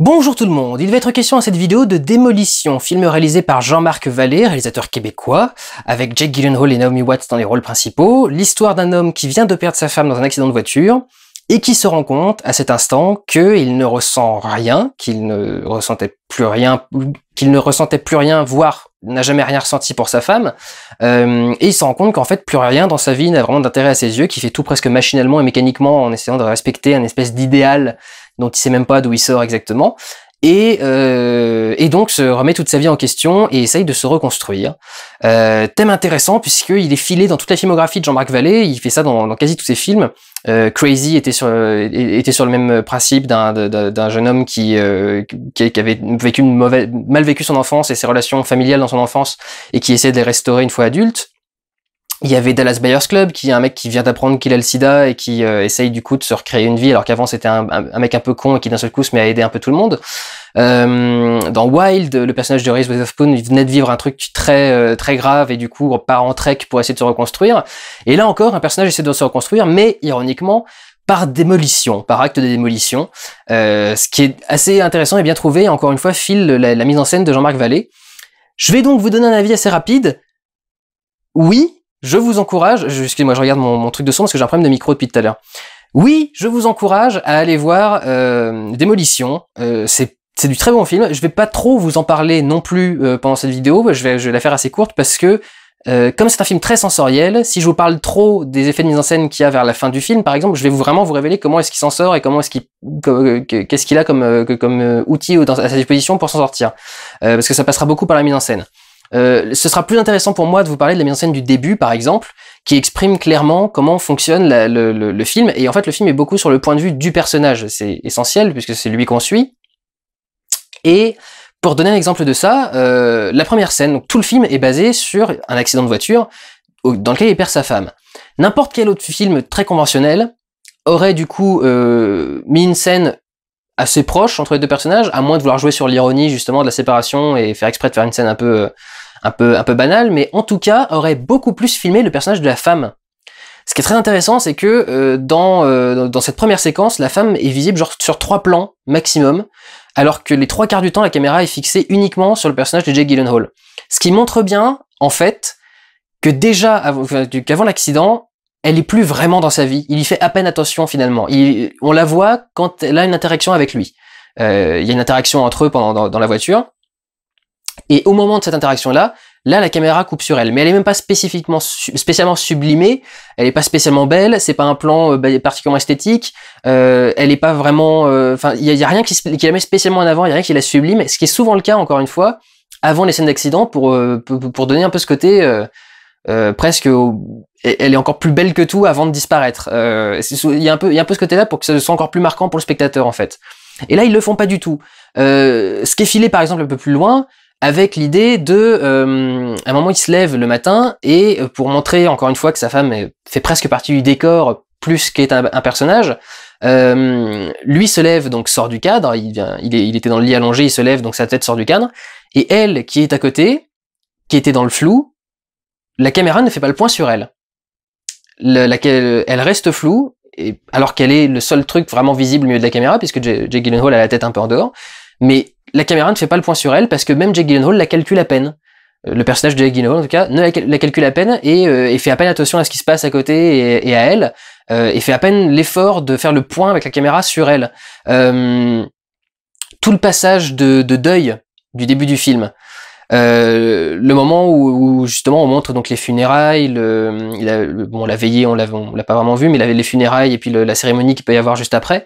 Bonjour tout le monde, il va être question à cette vidéo de Démolition, film réalisé par Jean-Marc Vallée, réalisateur québécois, avec Jake Gyllenhaal et Naomi Watts dans les rôles principaux, l'histoire d'un homme qui vient de perdre sa femme dans un accident de voiture, et qui se rend compte à cet instant qu'il ne ressent rien, qu'il ne ressentait plus rien, qu'il ne ressentait plus rien, voire n'a jamais rien ressenti pour sa femme, euh, et il se rend compte qu'en fait, plus rien dans sa vie n'a vraiment d'intérêt à ses yeux, qu'il fait tout presque machinalement et mécaniquement en essayant de respecter un espèce d'idéal dont il sait même pas d'où il sort exactement, et, euh, et, donc se remet toute sa vie en question et essaye de se reconstruire. Euh, thème intéressant puisqu'il est filé dans toute la filmographie de Jean-Marc Vallée, il fait ça dans, dans, quasi tous ses films, euh, Crazy était sur euh, était sur le même principe d'un jeune homme euh, qui, qui, avait vécu une mauvaise mal vécu son enfance et ses relations familiales dans son enfance et qui essaie de les restaurer une fois adulte. Il y avait Dallas Buyers Club, qui est un mec qui vient d'apprendre qu'il a le sida et qui essaye du coup de se recréer une vie, alors qu'avant c'était un, un, un, mec un peu con et qui d'un seul coup se met à aider un peu tout le monde. Euh, dans Wild, le personnage de Reese Witherspoon venait de vivre un truc très euh, très grave et du coup part en trek pour essayer de se reconstruire. Et là encore, un personnage essaie de se reconstruire, mais ironiquement par démolition, par acte de démolition, euh, ce qui est assez intéressant et bien trouvé. Encore une fois, file la, mise en scène de Jean-Marc Vallée. Je vais donc vous donner un avis assez rapide. Oui, je vous encourage. Excusez-moi, je regarde mon, mon, truc de son parce que j'ai un problème de micro depuis tout à l'heure. Oui, je vous encourage à aller voir euh, Démolition. Euh, c'est c'est du très bon film. Je vais pas trop vous en parler non plus euh, pendant cette vidéo. Je vais, je la faire assez courte parce que euh, comme c'est un film très sensoriel, si je vous parle trop des effets de mise en scène qu'il y a vers la fin du film, par exemple, je vais vous vraiment vous révéler comment est-ce qu'il s'en sort et comment est-ce qu'il euh, qu'est-ce qu'il a comme comme outil à sa disposition pour s'en sortir, parce que ça passera beaucoup par la mise en scène. ce sera plus intéressant pour moi de vous parler de la mise en scène du début, par exemple, qui exprime clairement comment fonctionne le, le, le, film. Et en fait, le film est beaucoup sur le point de vue du personnage. C'est essentiel puisque c'est lui qu'on suit. Et pour donner un exemple de ça, euh, la première scène, donc tout le film est basé sur un accident de voiture dans lequel il perd sa femme. N'importe quel autre film très conventionnel aurait du coup euh, mis une scène assez proche entre les deux personnages, à moins de vouloir jouer sur l'ironie justement de la séparation et faire exprès de faire une scène un peu, euh, un un peu banale, mais en tout cas aurait beaucoup plus filmé le personnage de la femme. Ce qui est très intéressant, c'est que dans, cette première séquence, la femme est visible sur trois plans maximum, alors que les trois quarts du temps, la caméra est fixée uniquement sur le personnage de Jake Gyllenhaal. Ce qui montre bien, en fait, que déjà, avant, qu'avant l'accident, elle est plus vraiment dans sa vie. Il y fait à peine attention finalement. on la voit quand elle a une interaction avec lui. Euh, il y a une interaction entre eux pendant dans la voiture. Et au moment de cette interaction-là, Là, la caméra coupe sur elle, mais elle n'est même pas spécifiquement, spécialement sublimée. Elle n'est pas spécialement belle. C'est pas un plan euh, bah, particulièrement esthétique. Euh, elle est pas vraiment. Euh, enfin, il y, a rien qui, qui, la met spécialement en avant. Il y a rien qui la sublime. Ce qui est souvent le cas, encore une fois, avant les scènes d'accident, pour, pour donner un peu ce côté presque. E-, elle est encore plus belle que tout avant de disparaître. Il y a un peu, il y a un peu ce côté-là pour que ça soit encore plus marquant pour le spectateur, en fait. Et là, ils le font pas du tout. ce qui est filé, par exemple, un peu plus loin, avec l'idée de, euh, à un moment, il se lève le matin et euh, pour montrer encore une fois que sa femme fait presque partie du décor plus qu'est un, personnage, euh, lui se lève donc sort du cadre. Il, il, était dans le lit allongé, il se lève donc sa tête sort du cadre et elle qui est à côté, qui était dans le flou, la caméra ne fait pas le point sur elle. laquelle, elle reste floue et, alors qu'elle est le seul truc vraiment visible au milieu de la caméra puisque Jake Gyllenhaal a la tête un peu en dehors, mais la caméra ne fait pas le point sur elle parce que même Jake Gyllenhaal la calcule à peine. Euh, le personnage de Jake Gyllenhaal en tout cas ne la, calcule à peine euh, et, fait à peine attention à ce qui se passe à côté et, à elle euh, et fait à peine l'effort de faire le point avec la caméra sur elle. tout le passage de, deuil du début du film, le moment où, justement on montre donc les funérailles, le, la, bon la veillée on l'a pas vraiment vu, mais il avait les funérailles et puis la cérémonie qui peut y avoir juste après.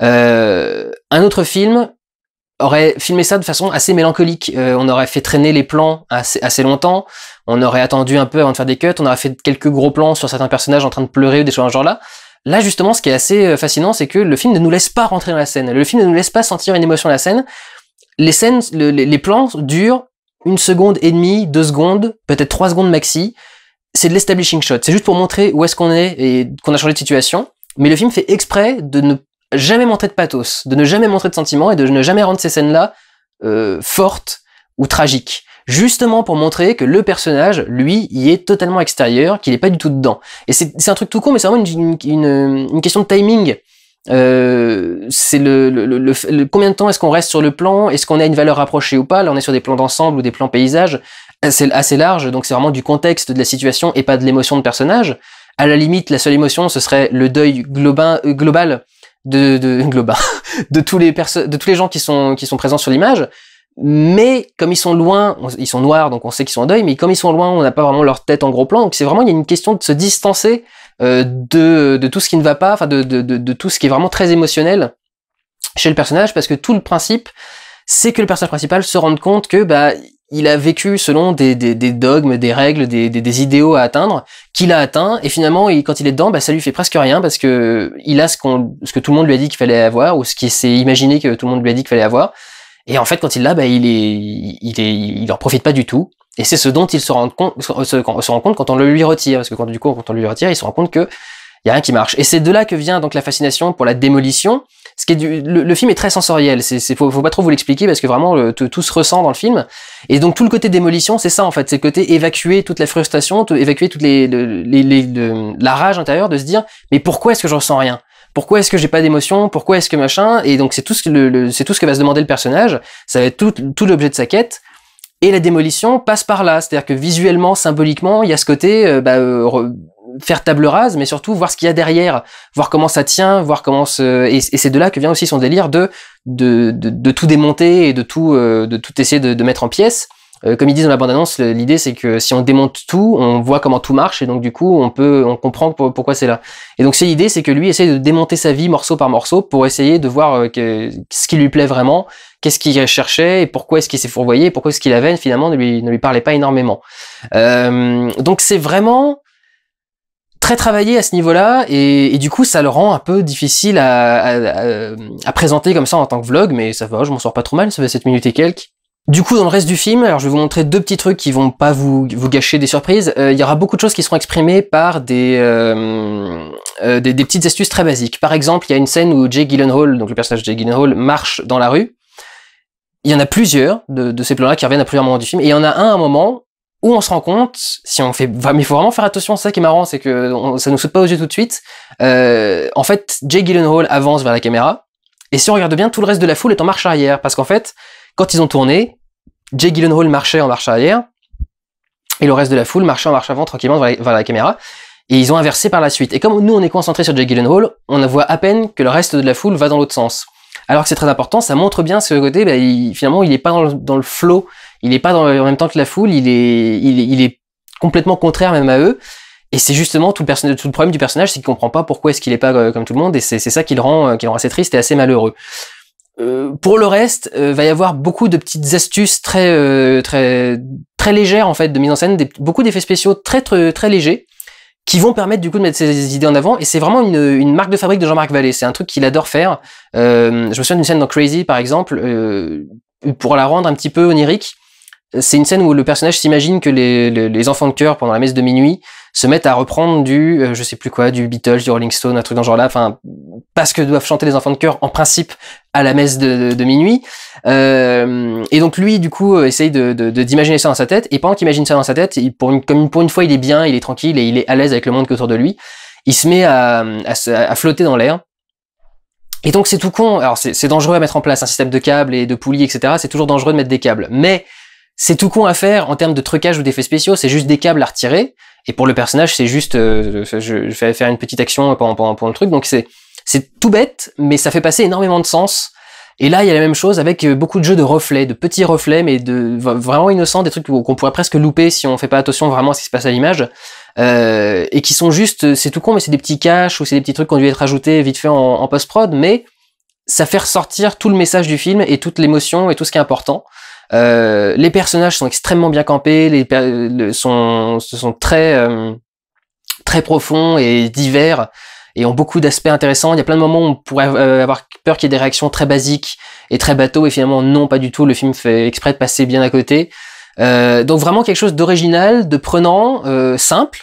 un autre film aurait filmé ça de façon assez mélancolique. Euh, on aurait fait traîner les plans assez, longtemps, on aurait attendu un peu avant de faire des cuts, on aurait fait quelques gros plans sur certains personnages en train de pleurer ou des choses dans ce genre-là. Là, justement, ce qui est assez euh, fascinant, c'est que le film ne nous laisse pas rentrer dans la scène. Le film ne nous laisse pas sentir une émotion dans la scène. Les scènes, les, plans durent une seconde et demie, deux secondes, peut-être trois secondes maxi. C'est de l'establishing shot. C'est juste pour montrer où est-ce qu'on est et qu'on a changé de situation. Mais le film fait exprès de ne jamais montrer de pathos, de ne jamais montrer de sentiments et de ne jamais rendre ces scènes-là euh, fortes ou tragiques. Justement pour montrer que le personnage, lui, y est totalement extérieur, qu'il n'est pas du tout dedans. Et c'est un truc tout con, mais c'est vraiment une, une, une, question de timing. Euh, c'est le, le, le, combien de temps est-ce qu'on reste sur le plan Est-ce qu'on a une valeur rapprochée ou pas Là, on est sur des plans d'ensemble ou des plans paysages assez, assez large, donc c'est vraiment du contexte de la situation et pas de l'émotion de personnage. À la limite, la seule émotion, ce serait le deuil euh, global, global de, de de tous les de tous les gens qui sont qui sont présents sur l'image. Mais comme ils sont loin, ils sont noirs, donc on sait qu'ils sont en deuil. Mais comme ils sont loin, on n'a pas vraiment leur tête en gros plan. Donc c'est vraiment il y a une question de se distancer euh, de, de tout ce qui ne va pas, enfin de, de, de, de, tout ce qui est vraiment très émotionnel chez le personnage, parce que tout le principe, c'est que le personnage principal se rende compte que bah il a vécu selon des, dogmes, des règles, des, idéaux à atteindre, qu'il a atteint, et finalement, quand il est dedans, bah, ça lui fait presque rien parce que il a ce, ce que tout le monde lui a dit qu'il fallait avoir, ou ce qu'il s'est imaginé que tout le monde lui a dit qu'il fallait avoir. Et en fait, quand il l'a, bah, il est, il il en profite pas du tout. Et c'est ce dont il se rend compte, rend compte quand on le lui retire, parce que quand du coup, quand on le lui retire, il se rend compte que y a rien qui marche. Et c'est de là que vient donc la fascination pour la démolition, ce qui est du, le, film est très sensoriel. C'est, c'est faut, pas trop vous l'expliquer parce que vraiment tout, se ressent dans le film. Et donc tout le côté démolition, c'est ça en fait, c'est le côté évacuer toute la frustration, évacuer toute les, les, de, la rage intérieure de se dire mais pourquoi est-ce que je ressens rien pourquoi est-ce que j'ai pas d'émotion Pourquoi est-ce que machin Et donc c'est tout ce que le, c'est tout ce que va se demander le personnage. Ça va être tout, tout l'objet de sa quête. Et la démolition passe par là, c'est-à-dire que visuellement, symboliquement, il y a ce côté euh, bah, euh, faire table rase, mais surtout voir ce qu'il y a derrière, voir comment ça tient, voir comment se... Et, c'est de là que vient aussi son délire de, de, de, de tout démonter et de tout, euh, de tout essayer de, de mettre en pièces. Euh, comme ils disent dans la bande-annonce, l'idée c'est que si on démonte tout, on voit comment tout marche et donc du coup on peut, on comprend pourquoi c'est là. Et donc c'est l'idée, c'est que lui essaie de démonter sa vie morceau par morceau pour essayer de voir euh, que, ce qui lui plaît vraiment, qu'est-ce qu'il cherchait et pourquoi est-ce qu'il s'est fourvoyé, pourquoi est-ce qu'il avait finalement ne lui, ne lui parlait pas énormément. Euh, donc c'est vraiment très travaillé à ce niveau-là et, du coup ça le rend un peu difficile à, présenter comme ça en tant que vlog, mais ça va, je m'en sors pas trop mal, ça fait 7 minutes et quelques. Du coup, dans le reste du film, alors je vais vous montrer deux petits trucs qui vont pas vous, gâcher des surprises. Euh, il y aura beaucoup de choses qui seront exprimées par euh, euh, des, des, petites astuces très basiques. Par exemple, il y a une scène où Jay Gyllenhaal, donc le personnage de Jay Gyllenhaal, marche dans la rue. Il y en a plusieurs de, de ces plans-là qui reviennent à plusieurs moments du film. Et il y en a un à un moment où on se rend compte, si on fait, mais il faut vraiment faire attention. Ça qui est marrant, c'est que ça nous saute pas aux yeux tout de suite. Euh, en fait, Jay Gyllenhaal avance vers la caméra, et si on regarde bien, tout le reste de la foule est en marche arrière, parce qu'en fait, quand ils ont tourné, Jay Gyllenhaal marchait en marche arrière, et le reste de la foule marchait en marche avant tranquillement vers la, caméra. Et ils ont inversé par la suite. Et comme nous, on est concentré sur Jay Gyllenhaal, on voit à peine que le reste de la foule va dans l'autre sens. Alors que c'est très important, ça montre bien ce côté, bah, finalement, il n'est pas dans le, dans le flow, il est pas dans, en même temps que la foule, il est, il, est complètement contraire même à eux. Et c'est justement tout le, problème du personnage, c'est qu'il comprend pas pourquoi est-ce qu'il est pas euh, comme tout le monde, et c'est ça qui le, rend, euh, qui le assez triste et assez malheureux. Euh, pour le reste, va y avoir beaucoup de petites astuces très très très légères en fait de mise en scène, beaucoup d'effets spéciaux très, très légers qui vont permettre du coup de mettre ses idées en avant et c'est vraiment une, une, marque de fabrique de Jean-Marc Vallée. C'est un truc qu'il adore faire. je me souviens d'une scène dans Crazy par exemple pour la rendre un petit peu onirique c'est une scène où le personnage s'imagine que les, les, enfants de cœur pendant la messe de minuit se mettent à reprendre du euh, je sais plus quoi du Beatles du Rolling Stone un truc dans ce genre là enfin parce que doivent chanter les enfants de cœur en principe à la messe de, de, minuit euh, et donc lui du coup euh, essaye de d'imaginer ça dans sa tête et pendant qu'il imagine ça dans sa tête pour une comme pour une fois il est bien il est tranquille et il est à l'aise avec le monde qui est autour de lui il se met à, à, à flotter dans l'air et donc c'est tout con alors c'est dangereux à mettre en place un système de câbles et de poulies etc c'est toujours dangereux de mettre des câbles mais c'est tout con à faire en termes de trucage ou d'effets spéciaux, c'est juste des câbles à retirer. Et pour le personnage, c'est juste, euh, je vais faire une petite action pour, le truc. Donc c'est, c'est tout bête, mais ça fait passer énormément de sens. Et là, il y a la même chose avec euh, beaucoup de jeux de reflets, de petits reflets, mais de vraiment innocents, des trucs qu'on pourrait presque louper si on fait pas attention vraiment à ce qui se passe à l'image, euh, et qui sont juste, c'est tout con, mais c'est des petits caches ou c'est des petits trucs qui ont dû être ajoutés vite fait en, en post prod, mais ça fait ressortir tout le message du film et toute l'émotion et tout ce qui est important. Euh, les personnages sont extrêmement bien campés, les sont, sont très euh, très profonds et divers et ont beaucoup d'aspects intéressants. Il y a plein de moments où on pourrait euh, avoir peur qu'il y ait des réactions très basiques et très bateaux et finalement non, pas du tout. Le film fait exprès de passer bien à côté. donc vraiment quelque chose d'original, de prenant, simple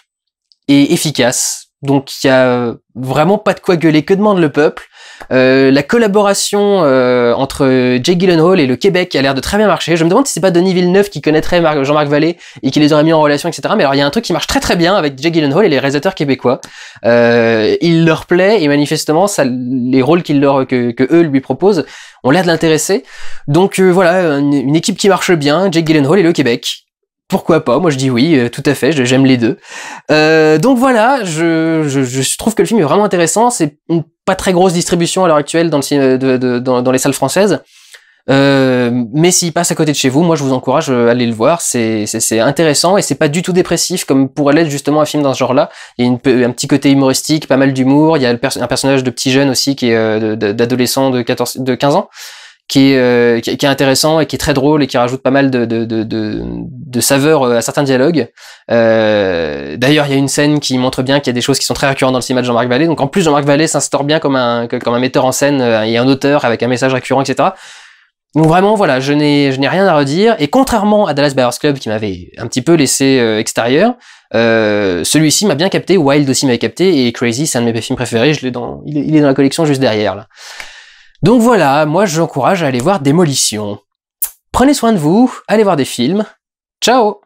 et efficace. Donc il y a vraiment pas de quoi gueuler que demande le peuple. Euh, la collaboration euh, entre Jake Gyllenhaal et le Québec a l'air de très bien marcher. Je me demande si c'est pas Denis Villeneuve qui connaîtrait Jean-Marc Vallée et qui les aurait mis en relation, etc. Mais alors il y a un truc qui marche très très bien avec Jake Gyllenhaal et les réalisateurs québécois. Euh, il leur plaît et manifestement ça, les rôles qu'ils leur que, eux lui proposent ont l'air de l'intéresser. Donc euh, voilà, une, équipe qui marche bien, Jake Gyllenhaal et le Québec. Pourquoi pas Moi je dis oui, euh, tout à fait, j'aime les deux. donc voilà, je, je trouve que le film est vraiment intéressant. C'est très grosse distribution à l'heure actuelle dans, dans, les salles françaises. Euh, mais s'il passe à côté de chez vous, moi je vous encourage euh, à aller le voir. C'est intéressant et c'est pas du tout dépressif comme pourrait l'être justement un film dans ce genre-là. Il y a une, un petit côté humoristique, pas mal d'humour. Il y a un personnage de petit jeune aussi qui est euh, d'adolescent de, de 15 ans. Qui est, qui intéressant et qui est très drôle et qui rajoute pas mal de, de, de saveur euh, à certains dialogues. Euh, d'ailleurs, il y a une scène qui montre bien qu'il y a des choses qui sont très récurrentes dans le cinéma de Jean-Marc Vallée. Donc en plus, Jean-Marc Vallée s'instaure bien comme un, comme un metteur en scène euh, et un auteur avec un message récurrent, etc. Donc vraiment, voilà, je n'ai, je n'ai rien à redire. Et contrairement à Dallas Buyers Club, qui m'avait un petit peu laissé extérieur, celui-ci m'a bien capté, Wild aussi m'avait capté, et Crazy, c'est un de mes films préférés, je l'ai dans, il est, dans la collection juste derrière, là. Donc voilà, moi j'encourage à aller voir Démolition. Prenez soin de vous, allez voir des films, Ciao!